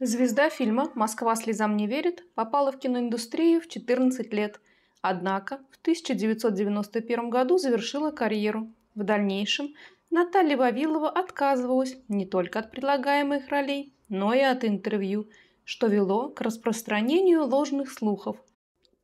Звезда фильма «Москва слезам не верит» попала в киноиндустрию в 14 лет, однако в 1991 году завершила карьеру. В дальнейшем Наталья Вавилова отказывалась не только от предлагаемых ролей, но и от интервью, что вело к распространению ложных слухов.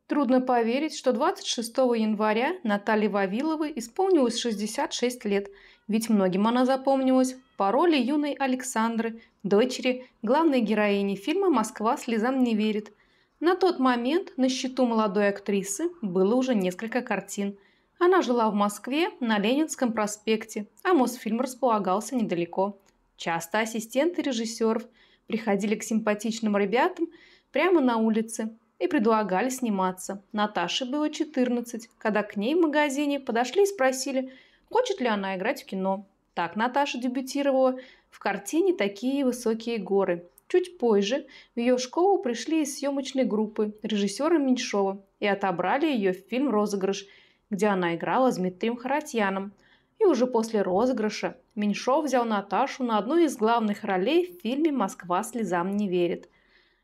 Трудно поверить, что 26 января Наталье Вавиловой исполнилось 66 лет, ведь многим она запомнилась по роли юной Александры, дочери, главной героини фильма «Москва слезам не верит». На тот момент на счету молодой актрисы было уже несколько картин. Она жила в Москве на Ленинском проспекте, а Мосфильм располагался недалеко. Часто ассистенты режиссеров приходили к симпатичным ребятам прямо на улице и предлагали сниматься. Наташе было 14, когда к ней в магазине подошли и спросили, хочет ли она играть в кино. Так Наташа дебютировала в картине «Такие высокие горы». Чуть позже в ее школу пришли из съемочной группы режиссера Меньшова и отобрали ее в фильм «Розыгрыш», где она играла с Дмитрием Харатьяном. И уже после розыгрыша Меньшов взял Наташу на одну из главных ролей в фильме «Москва слезам не верит».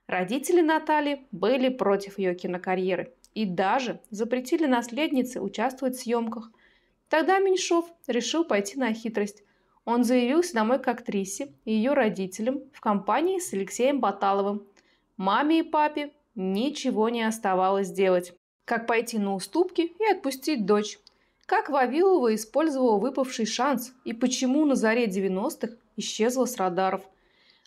Родители Натали были против ее кинокарьеры и даже запретили наследнице участвовать в съемках. Тогда Меньшов решил пойти на хитрость. Он заявился домой к актрисе и ее родителям в компании с Алексеем Баталовым. Маме и папе ничего не оставалось делать, как пойти на уступки и отпустить дочь. Как Вавилова использовала выпавший шанс и почему на заре 90-х исчезла с радаров.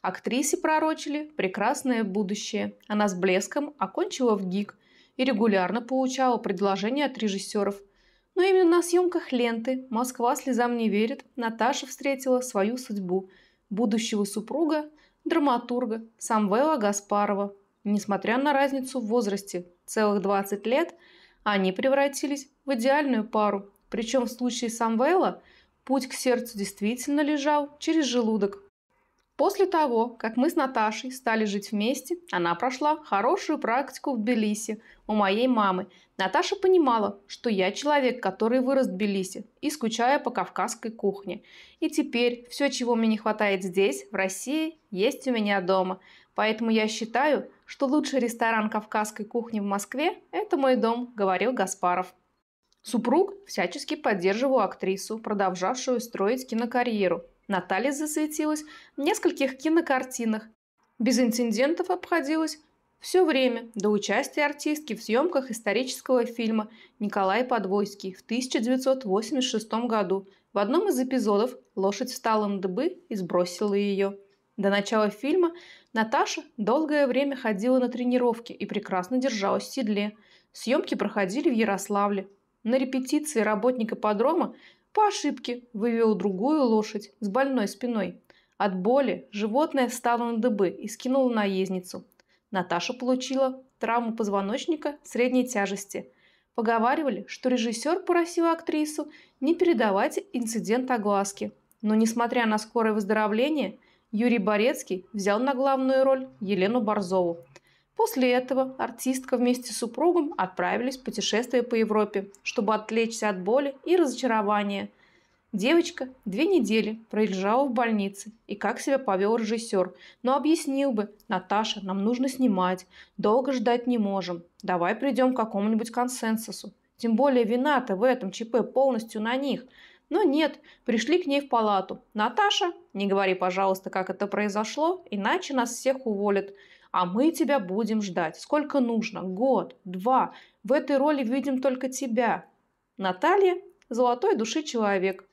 Актрисе пророчили прекрасное будущее. Она с блеском окончила в ГИК и регулярно получала предложения от режиссеров – но именно на съемках ленты «Москва слезам не верит» Наташа встретила свою судьбу – будущего супруга, драматурга Самвела Гаспарова. Несмотря на разницу в возрасте – целых 20 лет, они превратились в идеальную пару. Причем в случае Самвела путь к сердцу действительно лежал через желудок – После того, как мы с Наташей стали жить вместе, она прошла хорошую практику в Тбилиси у моей мамы. Наташа понимала, что я человек, который вырос в Тбилиси и скучая по кавказской кухне. И теперь все, чего мне не хватает здесь, в России, есть у меня дома. Поэтому я считаю, что лучший ресторан кавказской кухни в Москве – это мой дом, говорил Гаспаров. Супруг всячески поддерживал актрису, продолжавшую строить кинокарьеру, Наталья засветилась в нескольких кинокартинах. Без инцидентов обходилось все время до участия артистки в съемках исторического фильма «Николай Подвойский» в 1986 году. В одном из эпизодов лошадь встала на дыбы и сбросила ее. До начала фильма Наташа долгое время ходила на тренировки и прекрасно держалась в седле. Съемки проходили в Ярославле. На репетиции работника подрома по ошибке вывел другую лошадь с больной спиной. От боли животное встало на дыбы и скинуло наездницу. Наташа получила травму позвоночника средней тяжести. Поговаривали, что режиссер просил актрису не передавать инцидент огласке. Но несмотря на скорое выздоровление, Юрий Борецкий взял на главную роль Елену Борзову – После этого артистка вместе с супругом отправились в путешествие по Европе, чтобы отвлечься от боли и разочарования. Девочка две недели пролежала в больнице, и как себя повел режиссер, но объяснил бы, Наташа, нам нужно снимать, долго ждать не можем, давай придем к какому-нибудь консенсусу. Тем более вина-то в этом ЧП полностью на них. Но нет, пришли к ней в палату. Наташа, не говори, пожалуйста, как это произошло, иначе нас всех уволят а мы тебя будем ждать. Сколько нужно? Год, два. В этой роли видим только тебя. Наталья – золотой души человек.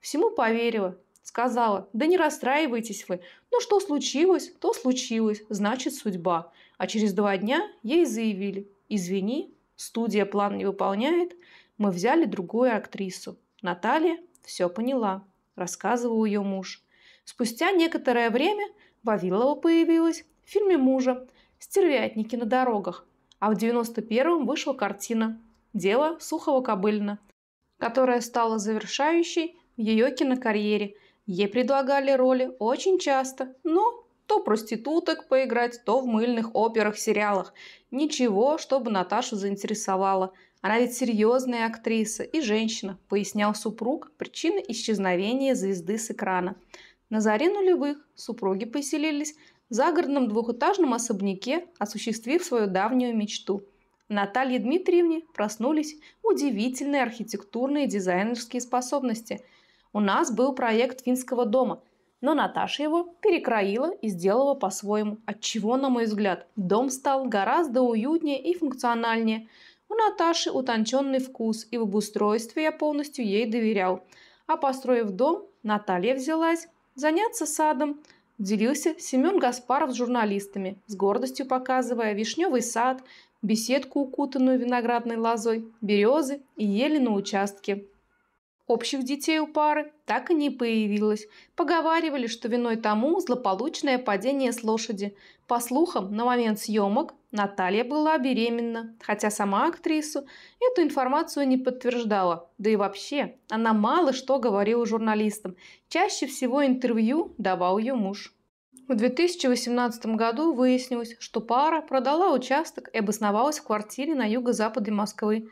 Всему поверила, сказала, да не расстраивайтесь вы, ну что случилось, то случилось, значит судьба. А через два дня ей заявили, извини, студия план не выполняет, мы взяли другую актрису. Наталья все поняла, рассказывал ее муж. Спустя некоторое время Вавилова появилась фильме мужа «Стервятники на дорогах», а в 91-м вышла картина «Дело Сухого-Кобыльна», которая стала завершающей в ее кинокарьере. Ей предлагали роли очень часто, но то проституток поиграть, то в мыльных операх, сериалах. Ничего, чтобы Наташу заинтересовало. Она ведь серьезная актриса и женщина, пояснял супруг причины исчезновения звезды с экрана. На заре нулевых супруги поселились загородном двухэтажном особняке, осуществив свою давнюю мечту. Наталье Дмитриевне проснулись удивительные архитектурные и дизайнерские способности. У нас был проект финского дома, но Наташа его перекроила и сделала по-своему, отчего, на мой взгляд, дом стал гораздо уютнее и функциональнее. У Наташи утонченный вкус, и в обустройстве я полностью ей доверял. А построив дом, Наталья взялась заняться садом – делился Семен Гаспаров с журналистами, с гордостью показывая вишневый сад, беседку, укутанную виноградной лозой, березы и ели на участке. Общих детей у пары так и не появилось. Поговаривали, что виной тому злополучное падение с лошади. По слухам, на момент съемок Наталья была беременна, хотя сама актрису эту информацию не подтверждала. Да и вообще, она мало что говорила журналистам. Чаще всего интервью давал ее муж. В 2018 году выяснилось, что пара продала участок и обосновалась в квартире на юго-западе Москвы.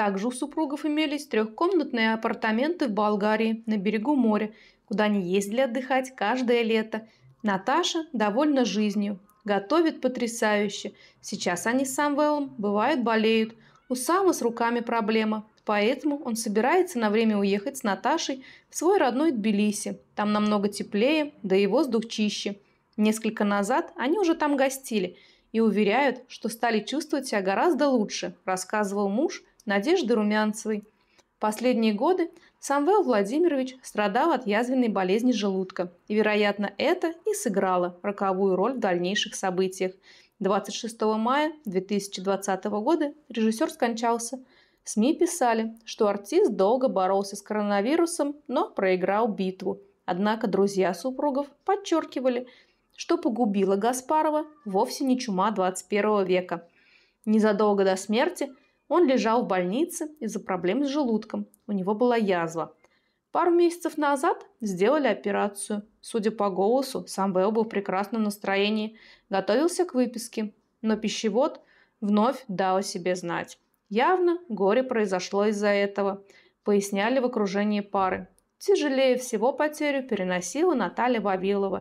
Также у супругов имелись трехкомнатные апартаменты в Болгарии на берегу моря, куда они ездили отдыхать каждое лето. Наташа довольна жизнью, готовит потрясающе. Сейчас они с Самвелом бывают болеют. У Сама с руками проблема, поэтому он собирается на время уехать с Наташей в свой родной Тбилиси. Там намного теплее, да и воздух чище. Несколько назад они уже там гостили и уверяют, что стали чувствовать себя гораздо лучше, рассказывал муж Надежды Румянцевой. Последние годы Самвел Владимирович страдал от язвенной болезни желудка, и, вероятно, это и сыграло роковую роль в дальнейших событиях. 26 мая 2020 года режиссер скончался. СМИ писали, что артист долго боролся с коронавирусом, но проиграл битву. Однако друзья супругов подчеркивали, что погубила Гаспарова вовсе не чума 21 века. Незадолго до смерти он лежал в больнице из-за проблем с желудком. У него была язва. Пару месяцев назад сделали операцию. Судя по голосу, Самвел был в прекрасном настроении, готовился к выписке, но пищевод вновь дал о себе знать. Явно горе произошло из-за этого, поясняли в окружении пары. Тяжелее всего потерю переносила Наталья Вавилова.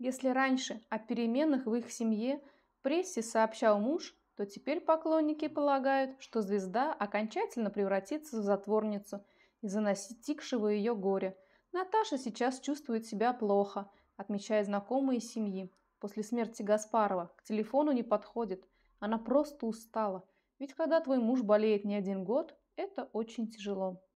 Если раньше о переменах в их семье прессе сообщал муж, то теперь поклонники полагают, что звезда окончательно превратится в затворницу из-за настигшего ее горя. Наташа сейчас чувствует себя плохо, отмечая знакомые семьи. После смерти Гаспарова к телефону не подходит. Она просто устала. Ведь когда твой муж болеет не один год, это очень тяжело.